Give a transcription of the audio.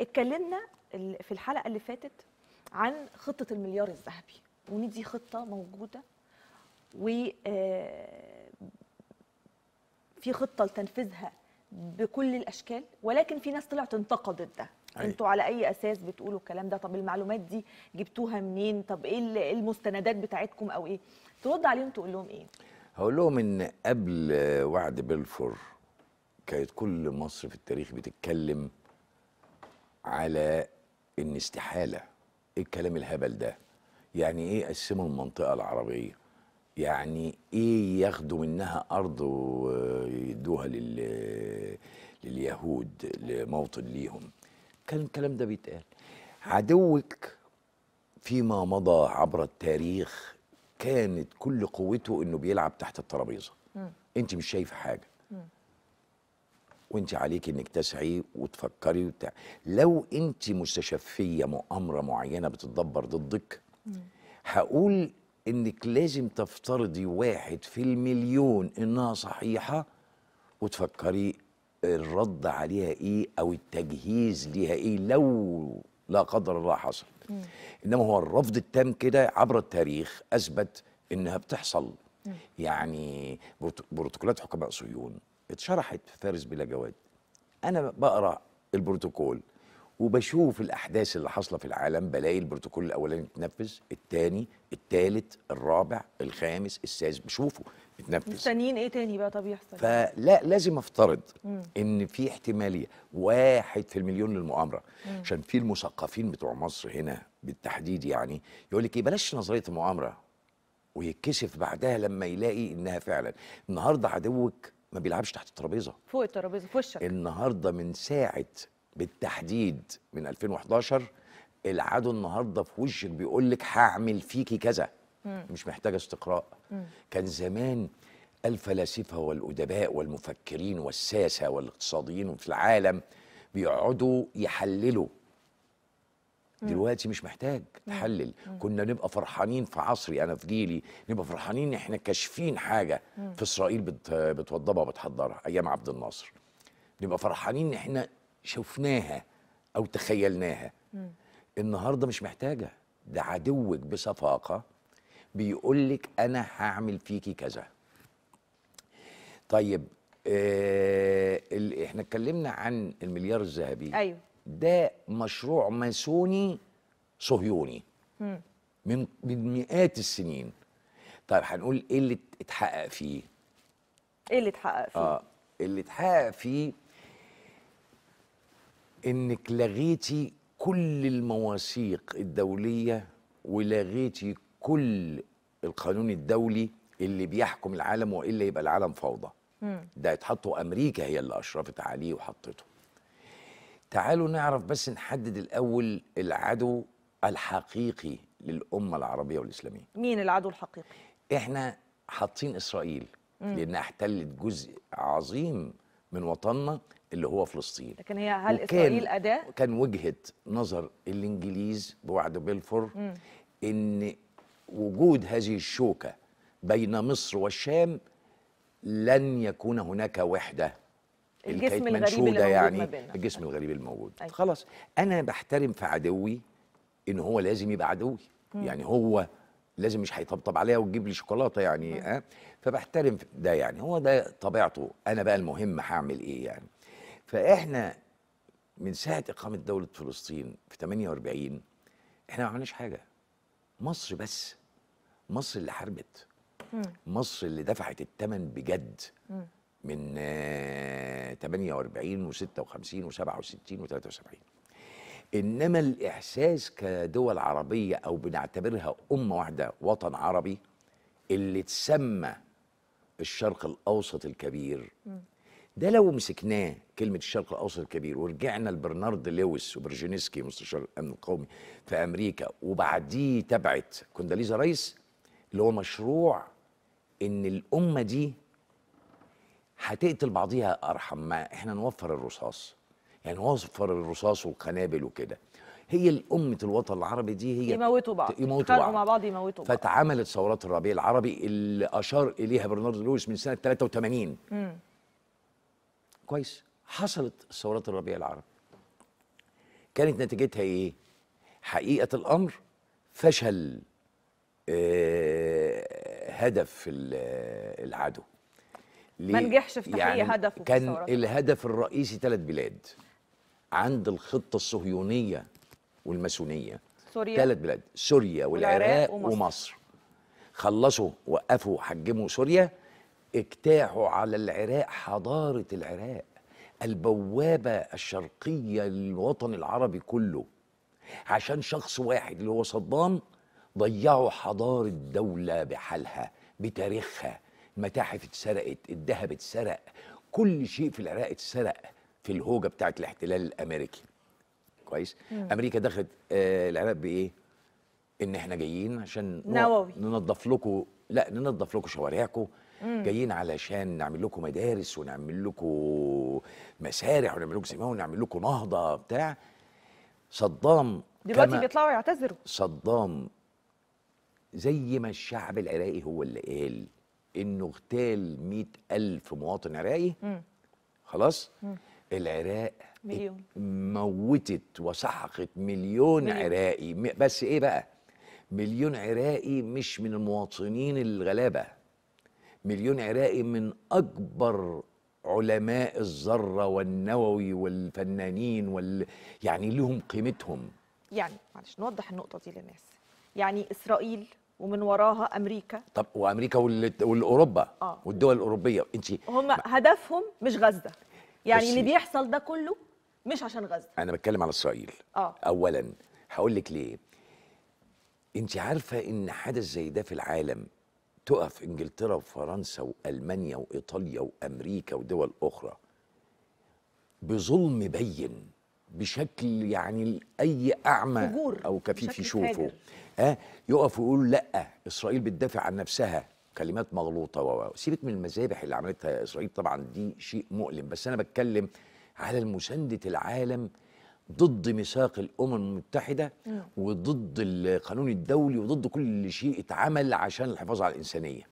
اتكلمنا في الحلقه اللي فاتت عن خطه المليار الذهبي وان دي خطه موجوده و آه، في خطه لتنفيذها بكل الاشكال ولكن في ناس طلعت انتقدت ده أيوة. انتوا على اي اساس بتقولوا الكلام ده طب المعلومات دي جبتوها منين طب إيه, ايه المستندات بتاعتكم او ايه ترد عليهم تقول لهم ايه هقول لهم ان قبل وعد بلفور كانت كل مصر في التاريخ بتتكلم على ان استحاله ايه الكلام الهبل ده يعني ايه قسموا المنطقه العربيه يعني ايه ياخدوا منها ارض ويدوها لل لليهود لموطن ليهم كان الكلام ده بيتقال عدوك فيما مضى عبر التاريخ كانت كل قوته انه بيلعب تحت الترابيزه انت مش شايفه حاجه وانت عليك انك تسعي وتفكري وبتاع لو انت مستشفيه مؤامره معينه بتتدبر ضدك هقول انك لازم تفترضي واحد في المليون انها صحيحه وتفكري الرد عليها ايه او التجهيز ليها ايه لو لا قدر الله حصل مم. انما هو الرفض التام كده عبر التاريخ اثبت انها بتحصل مم. يعني بروتوكولات حكماء صهيون اتشرحت في فارس بلا جواد انا بقرا البروتوكول وبشوف الاحداث اللي حاصله في العالم بلاقي البروتوكول الاولاني اتنفذ الثاني الثالث الرابع الخامس السادس بشوفه اتنفذ مستنيين ايه تاني بقى طب يحصل فلا لازم افترض مم. ان في احتماليه واحد في المليون للمؤامره عشان في المثقفين بتوع مصر هنا بالتحديد يعني يقول لك ايه بلاش نظريه المؤامره ويتكشف بعدها لما يلاقي انها فعلا النهارده عدوك ما بيلعبش تحت الترابيزه فوق الترابيزه في وشك النهارده من ساعه بالتحديد من 2011 العدو النهارده في وشك بيقول لك هعمل فيكي كذا مم. مش محتاجه استقراء مم. كان زمان الفلاسفه والادباء والمفكرين والساسه والاقتصاديين في العالم بيقعدوا يحللوا دلوقتي مش محتاج تحلل كنا نبقى فرحانين في عصري انا في جيلي نبقى فرحانين ان احنا كاشفين حاجه في اسرائيل بتوضبها وبتحضرها ايام عبد الناصر نبقى فرحانين ان احنا شفناها او تخيلناها النهارده مش محتاجه ده عدوك بصفاقه بيقول لك انا هعمل فيكي كذا طيب آه احنا اتكلمنا عن المليار الذهبي ايوه ده مشروع ماسوني صهيوني من من مئات السنين طيب هنقول ايه اللي اتحقق فيه ايه اللي اتحقق فيه اه اللي اتحقق فيه انك لغيتي كل المواثيق الدوليه ولغيتي كل القانون الدولي اللي بيحكم العالم والا يبقى العالم فوضى ده اتحطوا امريكا هي اللي اشرفت عليه وحطته تعالوا نعرف بس نحدد الأول العدو الحقيقي للأمة العربية والإسلامية مين العدو الحقيقي؟ إحنا حاطين إسرائيل مم. لأنها احتلت جزء عظيم من وطننا اللي هو فلسطين لكن هي هل اسرائيل اداه كان وجهه نظر الانجليز بوعد بيلفور مم. ان وجود هذه الشوكه بين مصر والشام لن يكون هناك وحده يعني الجسم الغريب اللي يعني ما الجسم الغريب الموجود أي. أيوة. خلاص انا بحترم في عدوي ان هو لازم يبقى عدوي مم. يعني هو لازم مش هيطبطب عليا وتجيب لي شوكولاته يعني مم. اه فبحترم ده يعني هو ده طبيعته انا بقى المهم هعمل ايه يعني فاحنا من ساعه اقامه دوله فلسطين في 48 احنا ما عملناش حاجه مصر بس مصر اللي حاربت مصر اللي دفعت الثمن بجد مم. من 48 و56 و67 و73 انما الاحساس كدول عربيه او بنعتبرها امه واحده وطن عربي اللي تسمى الشرق الاوسط الكبير ده لو مسكناه كلمه الشرق الاوسط الكبير ورجعنا لبرنارد لويس وبرجينسكي مستشار الامن القومي في امريكا وبعديه تبعت كونداليزا رايس اللي هو مشروع ان الامه دي هتقتل بعضيها ارحم ما احنا نوفر الرصاص يعني نوفر الرصاص والقنابل وكده هي أمة الوطن العربي دي هي يموتوا بعض يموتوا بعض مع بعض يموتوا بعض فاتعملت ثورات الربيع العربي اللي أشار إليها برناردو لويس من سنة 83 امم كويس حصلت ثورات الربيع العربي كانت نتيجتها إيه؟ حقيقة الأمر فشل آه هدف العدو ما نجحش في تحقيق يعني هدفه كان الثورة. الهدف الرئيسي ثلاث بلاد عند الخطه الصهيونيه والماسونيه سوريا ثلاث بلاد سوريا والعراق, والعراق ومصر. ومصر خلصوا وقفوا حجموا سوريا اجتاحوا على العراق حضاره العراق البوابه الشرقيه للوطن العربي كله عشان شخص واحد اللي هو صدام ضيعوا حضاره دوله بحالها بتاريخها المتاحف اتسرقت الذهب اتسرق كل شيء في العراق اتسرق في الهوجه بتاعه الاحتلال الامريكي كويس مم. امريكا دخلت آه العراق بايه ان احنا جايين عشان نووي ننظف لكم لا ننظف لكم شوارعكم جايين علشان نعمل لكم مدارس ونعمل لكم مسارح ونعمل لكم سينما ونعمل لكم نهضه بتاع صدام دلوقتي بيطلعوا يعتذروا صدام زي ما الشعب العراقي هو اللي قال انه اغتال مئة ألف مواطن عراقي خلاص مم. العراق مليون موتت وسحقت مليون, مليون عراقي بس ايه بقى مليون عراقي مش من المواطنين الغلابه مليون عراقي من اكبر علماء الذره والنووي والفنانين وال يعني لهم قيمتهم يعني معلش نوضح النقطه دي للناس يعني اسرائيل ومن وراها امريكا طب وامريكا والاوروبا آه. والدول الاوروبيه انت هم هدفهم مش غزه يعني اللي بيحصل ده كله مش عشان غزه انا بتكلم على اسرائيل آه. اولا هقول لك ليه انت عارفه ان حدث زي ده في العالم تقف انجلترا وفرنسا والمانيا وايطاليا وامريكا ودول اخرى بظلم بين بشكل يعني اي اعمى او كفيف يشوفه آه يقف ويقول لا اسرائيل بتدافع عن نفسها كلمات مغلوطه و سيبك من المذابح اللي عملتها اسرائيل طبعا دي شيء مؤلم بس انا بتكلم على المسانده العالم ضد ميثاق الامم المتحده وضد القانون الدولي وضد كل شيء اتعمل عشان الحفاظ على الانسانيه